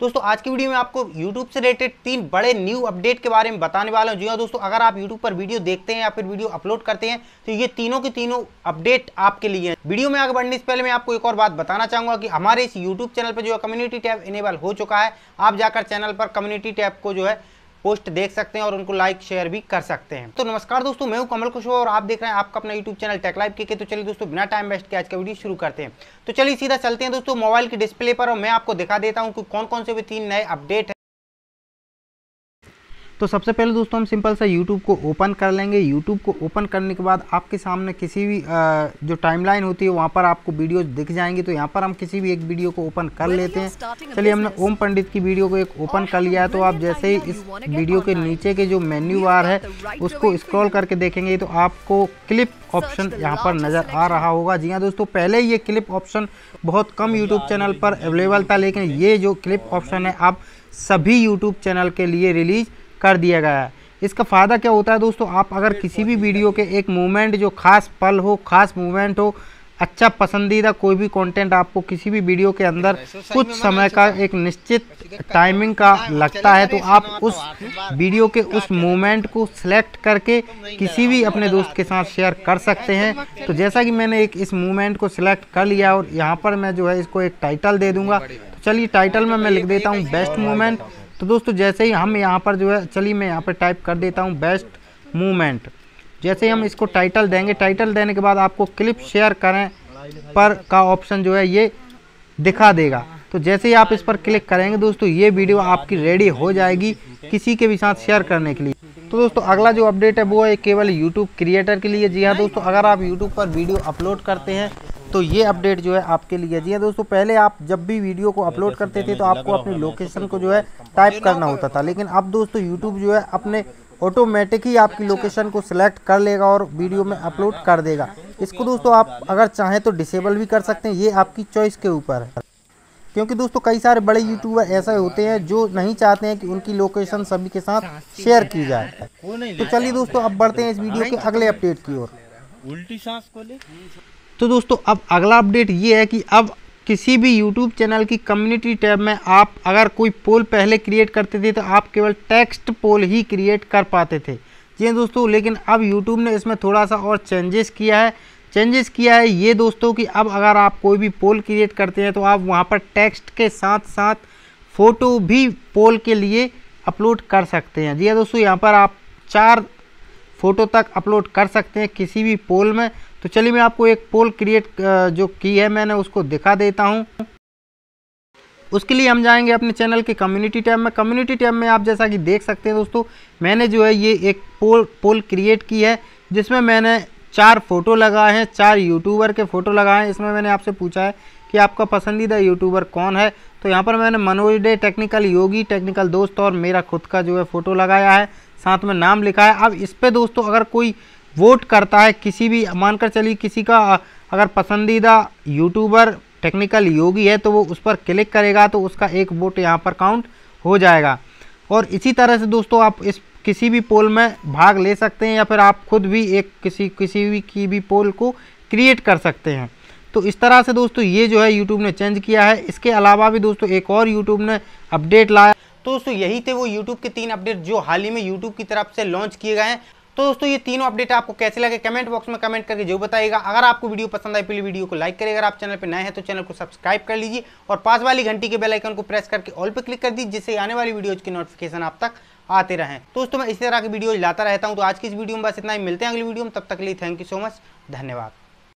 दोस्तों आज की वीडियो में आपको यूट्यूब से रिलेटेड तीन बड़े न्यू अपडेट के बारे में बताने वाला हूं जी हाँ दोस्तों अगर आप यूट्यूब पर वीडियो देखते हैं या फिर वीडियो अपलोड करते हैं तो ये तीनों के तीनों अपडेट आपके लिए हैं वीडियो में आगे बढ़ने से पहले मैं आपको एक और बात बताना चाहूंगा कि हमारे इस यूट्यूब चैनल पर जो है कम्युनिटी टैब इनेबल हो चुका है आप जाकर चैनल पर कम्युनिटी टैब को जो है पोस्ट देख सकते हैं और उनको लाइक शेयर भी कर सकते हैं तो नमस्कार दोस्तों मैं हूं कमल कुशवा और आप देख रहे हैं आपका अपना यूट्यूब चैनल टेकलाइव के, के तो चलिए दोस्तों बिना टाइम वेस्ट के आज का वीडियो शुरू करते हैं तो चलिए सीधा चलते हैं दोस्तों मोबाइल की डिस्प्ले पर और मैं आपको दिखा देता हूँ कि कौन कौन से भी तीन नए अपडेट तो सबसे पहले दोस्तों हम सिंपल सा यूट्यूब को ओपन कर लेंगे यूट्यूब को ओपन करने के बाद आपके सामने किसी भी जो टाइमलाइन होती है वहाँ पर आपको वीडियो दिख जाएंगी तो यहाँ पर हम किसी भी एक वीडियो को ओपन कर लेते हैं चलिए हमने ओम पंडित की वीडियो को एक ओपन कर लिया है तो आप जैसे ही इस वीडियो के नीचे के जो मेन्यू बार है उसको स्क्रॉल करके देखेंगे तो आपको क्लिप ऑप्शन यहाँ पर नज़र आ रहा होगा जी हाँ दोस्तों पहले ये क्लिप ऑप्शन बहुत कम यूट्यूब चैनल पर अवेलेबल था लेकिन ये जो क्लिप ऑप्शन है आप सभी यूट्यूब चैनल के लिए रिलीज़ कर दिया गया है इसका फ़ायदा क्या होता है दोस्तों आप अगर किसी भी वीडियो के एक मोमेंट जो खास पल हो खास मोमेंट हो अच्छा पसंदीदा कोई भी कंटेंट आपको किसी भी वीडियो के अंदर कुछ समय मतलब का अच्छा। एक निश्चित टाइमिंग का हाँ, लगता है तो आप मतलब उस वीडियो के उस मोमेंट को सिलेक्ट करके तो किसी भी अपने दोस्त के साथ शेयर कर सकते हैं तो जैसा कि मैंने एक इस मोमेंट को सिलेक्ट कर लिया और यहाँ पर मैं जो है इसको एक टाइटल दे दूंगा तो चलिए टाइटल में तो मैं लिख तो देता हूँ बेस्ट मोमेंट तो दोस्तों जैसे ही हम यहाँ पर जो है चलिए मैं यहाँ पर टाइप कर देता हूँ बेस्ट मूवमेंट जैसे ही हम इसको टाइटल देंगे टाइटल देने के बाद आपको क्लिप शेयर करें पर का ऑप्शन जो है ये दिखा देगा तो जैसे ही आप इस पर क्लिक करेंगे दोस्तों ये वीडियो आपकी रेडी हो जाएगी किसी के भी साथ शेयर करने के लिए तो दोस्तों अगला जो अपडेट है वो है केवल यूट्यूब क्रिएटर के लिए जी हाँ दोस्तों अगर आप यूट्यूब पर वीडियो अपलोड करते हैं तो ये अपडेट जो है आपके लिए जी दोस्तों पहले आप जब भी वीडियो को अपलोड करते थे तो आपको अपनी लोकेशन को जो है टाइप करना होता था लेकिन अब दोस्तों यूट्यूब जो है अपने ऑटोमेटिक ही आपकी लोकेशन को सिलेक्ट कर लेगा और वीडियो में अपलोड कर देगा इसको दोस्तों आप अगर चाहें तो डिसेबल भी कर सकते हैं ये आपकी चॉइस के ऊपर है क्योंकि दोस्तों कई सारे बड़े यूट्यूबर ऐसे होते हैं जो नहीं चाहते हैं कि उनकी लोकेशन सभी के साथ शेयर की जाए तो चलिए दोस्तों अब बढ़ते हैं इस वीडियो के तो अगले अपडेट तो की ओर उल्टी सांस को ले तो दोस्तों अब अगला अपडेट ये है कि अब किसी भी YouTube चैनल की कम्युनिटी टैब में आप अगर कोई पोल पहले क्रिएट करते थे तो आप केवल टेक्स्ट पोल ही क्रिएट कर पाते थे जी हाँ दोस्तों लेकिन अब YouTube ने इसमें थोड़ा सा और चेंजेस किया है चेंजेस किया है ये दोस्तों कि अब अगर आप कोई भी पोल क्रिएट करते हैं तो आप वहाँ पर टेक्स्ट के साथ साथ फ़ोटो भी पोल के लिए अपलोड कर सकते हैं जी हाँ दोस्तों यहाँ पर आप चार फ़ोटो तक अपलोड कर सकते हैं किसी भी पोल में तो चलिए मैं आपको एक पोल क्रिएट जो की है मैंने उसको दिखा देता हूँ उसके लिए हम जाएंगे अपने चैनल के कम्युनिटी टैब में कम्युनिटी टैब में आप जैसा कि देख सकते हैं दोस्तों मैंने जो है ये एक पोल पोल क्रिएट की है जिसमें मैंने चार फ़ोटो लगाए हैं चार यूट्यूबर के फ़ोटो लगाए हैं इसमें मैंने आपसे पूछा है कि आपका पसंदीदा यूट्यूबर कौन है तो यहाँ पर मैंने मनोज डे टेक्निकल योगी टेक्निकल दोस्त और मेरा खुद का जो है फ़ोटो लगाया है साथ में नाम लिखा है अब इस पर दोस्तों अगर कोई वोट करता है किसी भी मानकर चलिए किसी का अगर पसंदीदा यूट्यूबर टेक्निकल योगी है तो वो उस पर क्लिक करेगा तो उसका एक वोट यहाँ पर काउंट हो जाएगा और इसी तरह से दोस्तों आप इस किसी भी पोल में भाग ले सकते हैं या फिर आप खुद भी एक किसी किसी भी की भी पोल को क्रिएट कर सकते हैं तो इस तरह से दोस्तों ये जो है यूट्यूब ने चेंज किया है इसके अलावा भी दोस्तों एक और यूट्यूब ने अपडेट लाया तो दोस्तों यही थे वो यूट्यूब के तीन अपडेट जो हाल ही में यूट्यूब की तरफ से लॉन्च किए गए हैं तो दोस्तों ये तीनों अपडेट आपको कैसे लगे कमेंट बॉक्स में कमेंट करके जरूर बताइएगा अगर आपको वीडियो पसंद आए पहले वीडियो को लाइक करें अगर आप चैनल पर नए हैं तो चैनल को सब्सक्राइब कर लीजिए और पास वाली घंटी के बेलाइकन को प्रेस करके ऑल पर क्लिक कर दीजिए जिससे आने वाली वीडियोज की नोटिफिकेशन आप तक आते रहें तो दोस्तों मैं इसी तरह की वीडियोज लाता रहता हूँ तो आज की इस वीडियो में बस इतना ही मिलते हैं अगली वीडियो में तब तक के लिए थैंक यू सो मच धन्यवाद